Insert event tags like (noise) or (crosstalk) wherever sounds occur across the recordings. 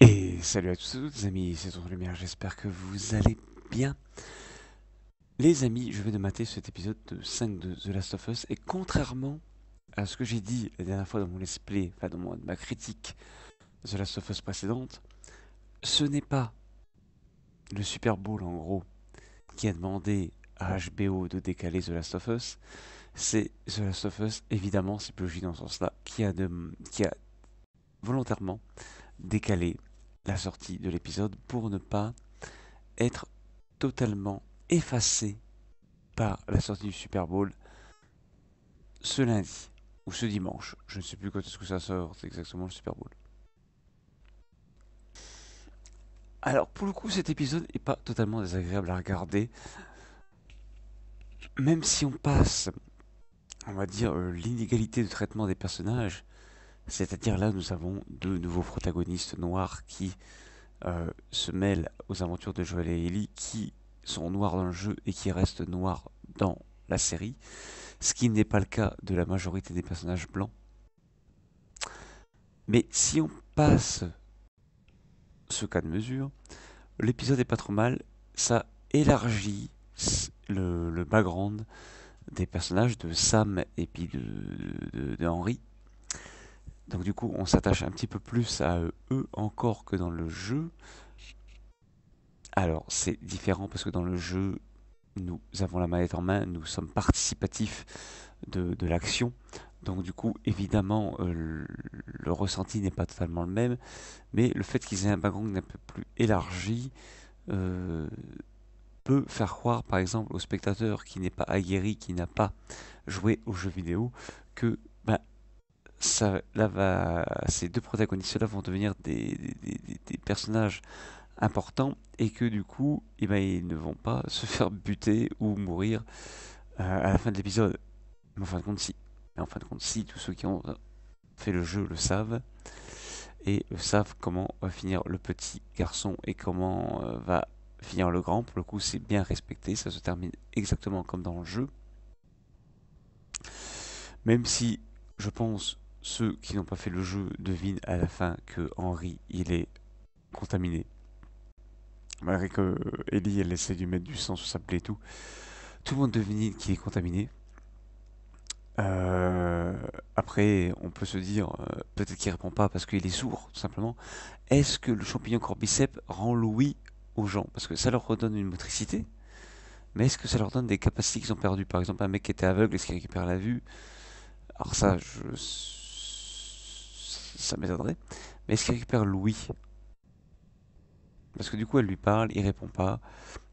Et salut à tous les amis, c'est Tour Lumière, j'espère que vous allez bien. Les amis, je vais mater cet épisode de 5 de The Last of Us, et contrairement à ce que j'ai dit la dernière fois dans mon let's play, enfin dans ma critique The Last of Us précédente, ce n'est pas le Super Bowl en gros qui a demandé à HBO de décaler The Last of Us, c'est The Last of Us, évidemment c'est plus logique dans ce sens-là, qui a volontairement décalé la sortie de l'épisode pour ne pas être totalement effacé par la sortie du Super Bowl ce lundi ou ce dimanche. Je ne sais plus quand est-ce que ça sort exactement le Super Bowl. Alors pour le coup cet épisode n'est pas totalement désagréable à regarder. Même si on passe, on va dire, euh, l'inégalité de traitement des personnages, c'est-à-dire là, nous avons deux nouveaux protagonistes noirs qui euh, se mêlent aux aventures de Joel et Ellie, qui sont noirs dans le jeu et qui restent noirs dans la série, ce qui n'est pas le cas de la majorité des personnages blancs. Mais si on passe ce cas de mesure, l'épisode est pas trop mal, ça élargit le, background des personnages de Sam et puis de, de Henry donc du coup, on s'attache un petit peu plus à euh, eux encore que dans le jeu. Alors, c'est différent parce que dans le jeu, nous avons la manette en main, nous sommes participatifs de, l'action. Donc du coup, évidemment, euh, le ressenti n'est pas totalement le même, mais le fait qu'ils aient un background un peu plus élargi euh, peut faire croire, par exemple, au spectateur qui n'est pas aguerri, qui n'a pas joué aux jeux vidéo, que ça, là va, ces deux protagonistes-là vont devenir des, des, personnages importants et que du coup, eh ben, ils ne vont pas (laughs) se faire buter ou mourir euh, à la fin de l'épisode. Mais en fin de compte, si. en fin de compte, si, tous ceux qui ont fait le jeu le savent et savent comment va finir le petit garçon et comment euh, va finir le grand. Pour le coup, c'est bien respecté, ça se termine exactement comme dans le jeu. Même si je pense ceux qui n'ont pas fait le jeu devinent à la fin que Henri il est contaminé. Malgré que Ellie, elle essaie de lui mettre du sang sur sa plaie et tout. Tout le monde devine qu'il est contaminé. Euh, après, on peut se dire, euh, peut-être qu'il répond pas parce qu'il est sourd, tout simplement. Est-ce que le champignon corbicep rend l'ouïe aux gens Parce que ça leur redonne une motricité, mais est-ce que ça leur donne des capacités qu'ils ont perdues Par exemple, un mec qui était aveugle, est-ce qu'il récupère la vue Alors ça, je ça m'étonnerait. Mais est-ce qu'il récupère Louis Parce que du coup, elle lui parle, il répond pas.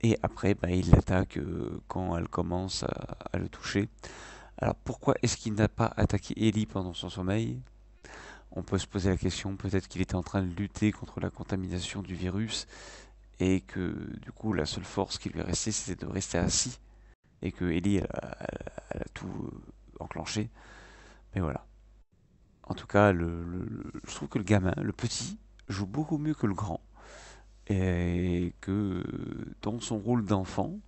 Et après, bah, il l'attaque euh, quand elle commence à, le toucher. Alors pourquoi est-ce qu'il n'a pas attaqué Ellie pendant son sommeil On peut se poser la question, peut-être qu'il était en train de lutter contre la contamination du virus et que du coup la seule force qui lui restait c'était de rester assis et que Ellie elle, a tout euh, enclenché. Mais voilà en tout cas, le, je trouve que le gamin, le petit, joue beaucoup mieux que le grand. Et que dans son rôle d'enfant,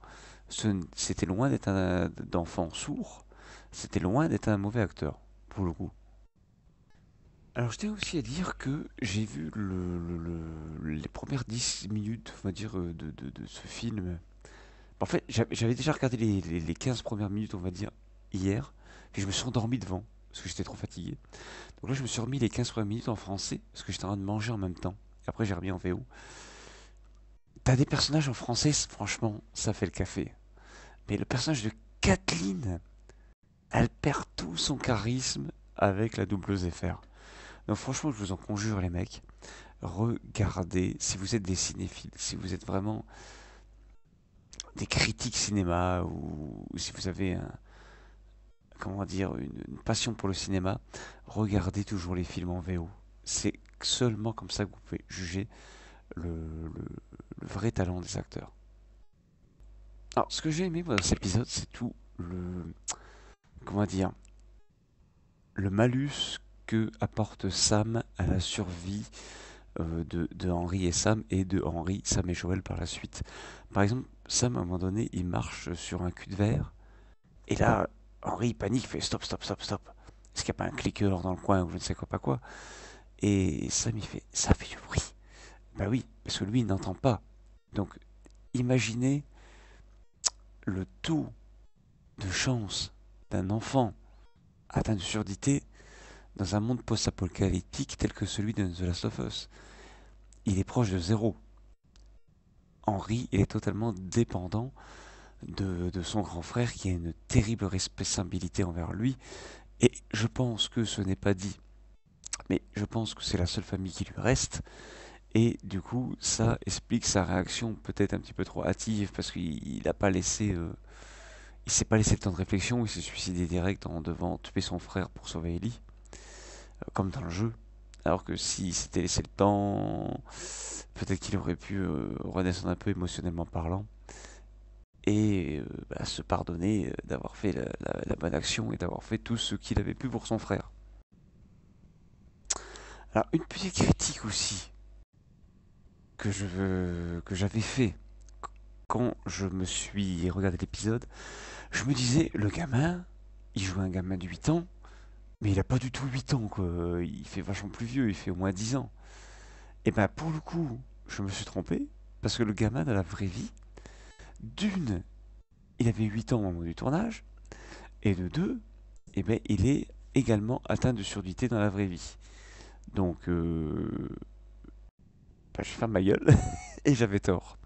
c'était loin d'être un enfant sourd, c'était loin d'être un mauvais acteur, pour le coup. Alors je tiens aussi à dire que j'ai vu les premières 10 minutes, on va dire, euh, de, ce film. En fait, j'avais déjà regardé les, les, 15 premières minutes, on va dire, hier, et je me suis endormi devant parce que j'étais trop fatigué. Donc là, je me suis remis les 15 premières minutes en français, parce que j'étais en train de manger en même temps. Et après, j'ai remis en VO. T'as des personnages en français, franchement, ça fait le café. Mais le personnage de Kathleen, elle perd tout son charisme avec la double fr Donc franchement, je vous en conjure les mecs, regardez, si vous êtes des cinéphiles, si vous êtes vraiment des critiques cinéma ou si vous avez un, comment dire, une, passion pour le cinéma, regardez toujours les films en VO. C'est seulement comme ça que vous pouvez juger le, vrai talent des acteurs. Alors, ce que j'ai aimé dans cet épisode, c'est tout le. Comment dire Le malus que apporte Sam à la survie euh, de, de Henry et Sam et de Henri, Sam et Joël par la suite. Par exemple, Sam, à un moment donné, il marche sur un cul de verre. Et là, Henri panique, fait stop, stop, stop, stop. Est-ce qu'il n'y a pas un cliqueur dans le coin ou je ne sais quoi pas quoi Et ça il fait, ça fait du bruit. Ben oui, parce que lui, il n'entend pas. Donc, imaginez le tout de chance d'un enfant atteint de surdité dans un monde post-apocalyptique tel que celui de The Last of Us. Il est proche de zéro. Henri, il est totalement dépendant de, son grand frère qui a une terrible responsabilité envers lui. Et je pense que ce n'est pas dit, mais je pense que c'est la seule famille qui lui reste. Et du coup, ça explique sa réaction peut-être un petit peu trop hâtive parce qu'il n'a pas laissé. Euh, il s'est pas laissé le temps de réflexion, il s'est suicidé direct en devant tuer son frère pour sauver Ellie, euh, comme dans le jeu. Alors que s'il s'était laissé le temps, peut-être qu'il aurait pu euh, un peu émotionnellement parlant et euh, bah, se pardonner euh, d'avoir fait la, bonne action et d'avoir fait tout ce qu'il avait pu pour son frère. Alors une petite critique aussi que je que j'avais fait quand je me suis regardé l'épisode, je me disais le gamin, il joue un gamin de 8 ans, mais il a pas du tout 8 ans il fait vachement plus vieux, il fait au moins 10 ans. Et ben pour le coup, je me suis trompé parce que le gamin dans la vraie vie, d'une, il avait 8 ans au moment du tournage, et de deux, eh ben, il est également atteint de surdité dans la vraie vie. Donc, euh, bah, je ferme ma gueule, (laughs) et j'avais tort.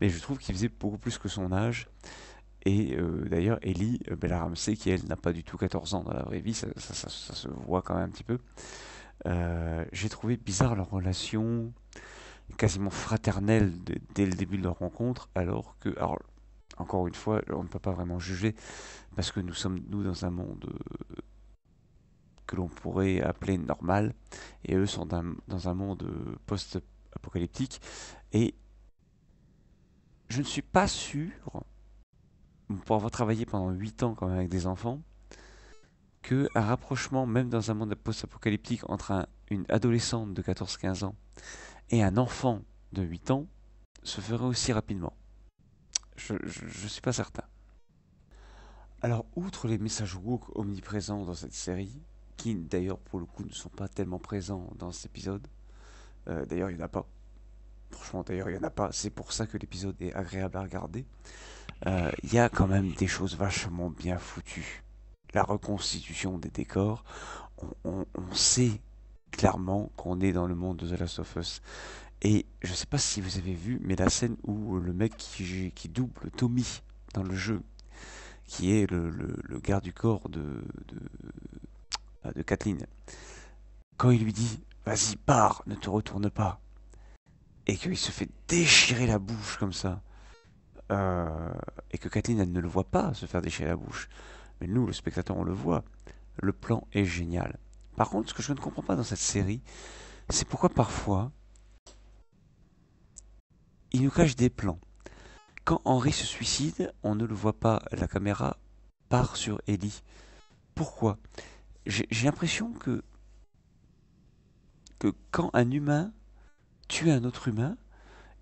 Mais je trouve qu'il faisait beaucoup plus que son âge. Et euh, d'ailleurs, Ellie euh, Bella Ramsey, qui elle n'a pas du tout 14 ans dans la vraie vie, ça, se voit quand même un petit peu. j'ai trouvé bizarre leur relation quasiment fraternelle dès le début de leur rencontre, alors que, encore une fois, on ne peut pas vraiment juger, parce que nous sommes, nous, dans un monde euh, que l'on pourrait appeler normal, et eux sont dans, un monde euh, post-apocalyptique, et je ne suis pas sûr, pour avoir travaillé pendant 8 ans quand même avec des enfants, que un rapprochement, même dans un monde post-apocalyptique, entre une adolescente de 14-15 ans et un enfant de 8 ans se ferait aussi rapidement Je ne suis pas certain. Alors, outre les messages woke omniprésents dans cette série, qui d'ailleurs pour le coup ne sont pas tellement présents dans cet épisode, euh, d'ailleurs il n'y en a pas. Franchement, d'ailleurs il n'y en a pas, c'est pour ça que l'épisode est agréable à regarder. Euh, il y a quand même des choses vachement bien foutues. La reconstitution des décors, on sait clairement qu'on est dans le monde de The Last of Us. Et je ne sais pas si vous avez vu, mais la scène où le mec qui, qui double Tommy dans le jeu, qui est le, le, garde du corps de, de, bah, de Kathleen, quand il lui dit Vas-y, pars, ne te retourne pas, et qu'il se fait déchirer la bouche comme ça, euh, et que Kathleen, elle ne le voit pas se faire déchirer la bouche, mais nous, le spectateur, on le voit, le plan est génial. Par contre, ce que je ne comprends pas dans cette série, c'est pourquoi parfois, il nous cache des plans. Quand Henri se suicide, on ne le voit pas, la caméra part sur Ellie. Pourquoi J'ai l'impression que, que quand un humain tue un autre humain,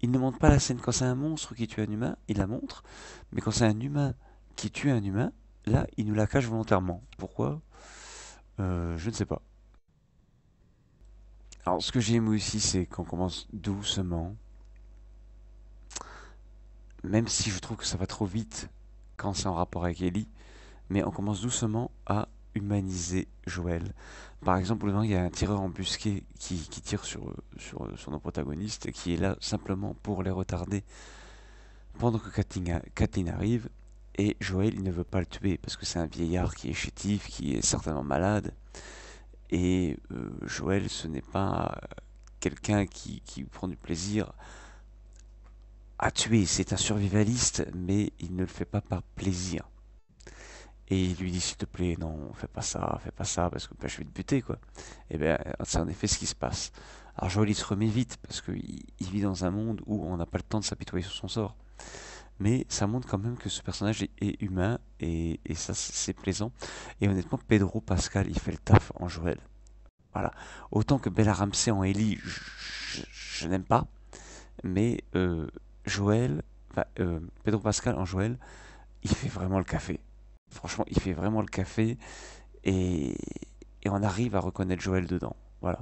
il ne montre pas la scène. Quand c'est un monstre qui tue un humain, il la montre. Mais quand c'est un humain qui tue un humain, là, il nous la cache volontairement. Pourquoi euh, je ne sais pas. Alors, ce que j'aime aussi, c'est qu'on commence doucement. Même si je trouve que ça va trop vite quand c'est en rapport avec Ellie. Mais on commence doucement à humaniser Joël. Par exemple, il y a un tireur embusqué qui, tire sur, sur, sur, nos protagonistes et qui est là simplement pour les retarder. Pendant que Kathleen arrive, et Joël, il ne veut pas le tuer parce que c'est un vieillard qui est chétif, qui est certainement malade. Et euh, Joël, ce n'est pas euh, quelqu'un qui, prend du plaisir à tuer. C'est un survivaliste, mais il ne le fait pas par plaisir. Et il lui dit s'il te plaît, non, fais pas ça, fais pas ça, parce que bah, je vais te buter, quoi. Et eh bien, c'est en effet ce qui se passe. Alors Joël, il se remet vite, parce qu'il vit dans un monde où on n'a pas le temps de s'apitoyer sur son sort mais ça montre quand même que ce personnage est, humain et, ça c'est plaisant. Et honnêtement, Pedro Pascal, il fait le taf en Joël. Voilà. Autant que Bella Ramsey en Ellie, je, n'aime pas, mais euh, Joël, euh, Pedro Pascal en Joël, il fait vraiment le café. Franchement, il fait vraiment le café et, on arrive à reconnaître Joël dedans. Voilà.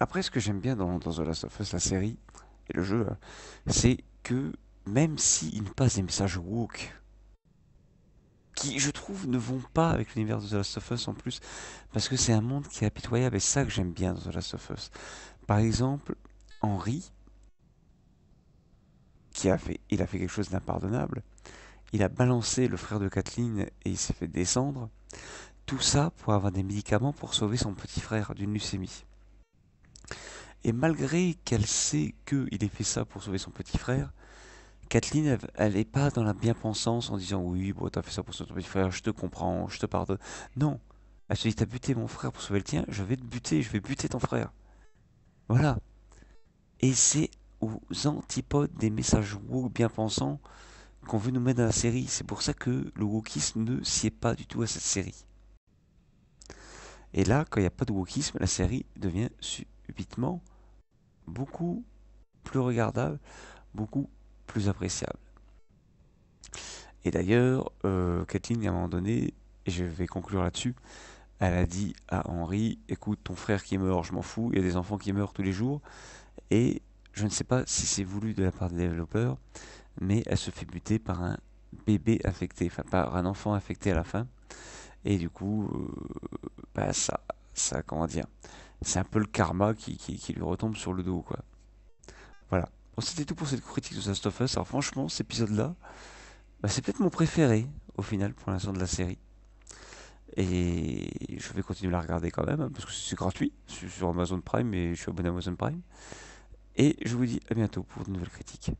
Après, ce que j'aime bien dans, dans The Last of Us, la série et le jeu, hein, c'est que même s'ils ne passent des messages woke, qui je trouve ne vont pas avec l'univers de The Last of Us en plus, parce que c'est un monde qui est apitoyable et ça que j'aime bien dans The Last of Us. Par exemple, Henry, qui a fait, il a fait quelque chose d'impardonnable, il a balancé le frère de Kathleen et il s'est fait descendre. Tout ça pour avoir des médicaments pour sauver son petit frère d'une leucémie. Et malgré qu'elle sait qu'il ait fait ça pour sauver son petit frère, Kathleen, elle n'est pas dans la bien-pensance en disant oui, bon, t'as fait ça pour sauver ton petit frère, je te comprends, je te pardonne. Non, elle se dit, t'as buté mon frère pour sauver le tien, je vais te buter, je vais buter ton frère. Voilà. Et c'est aux antipodes des messages woke bien-pensants qu'on veut nous mettre dans la série. C'est pour ça que le wokisme ne sied pas du tout à cette série. Et là, quand il n'y a pas de wokisme, la série devient subitement beaucoup plus regardable, beaucoup plus appréciable. Et d'ailleurs, euh, Kathleen, à un moment donné, et je vais conclure là-dessus, elle a dit à Henri, écoute, ton frère qui meurt, je m'en fous, il y a des enfants qui meurent tous les jours, et je ne sais pas si c'est voulu de la part des développeurs, mais elle se fait buter par un bébé affecté, enfin par un enfant affecté à la fin, et du coup, euh, bah, ça, ça, comment dire, c'est un peu le karma qui, qui, lui retombe sur le dos, quoi. Voilà. Bon, c'était tout pour cette critique de The Last of Us. Alors, franchement, cet épisode-là, bah, c'est peut-être mon préféré, au final, pour l'instant, de la série. Et je vais continuer à la regarder quand même, hein, parce que c'est gratuit, sur Amazon Prime, et je suis abonné à Amazon Prime. Et je vous dis à bientôt pour de nouvelles critiques.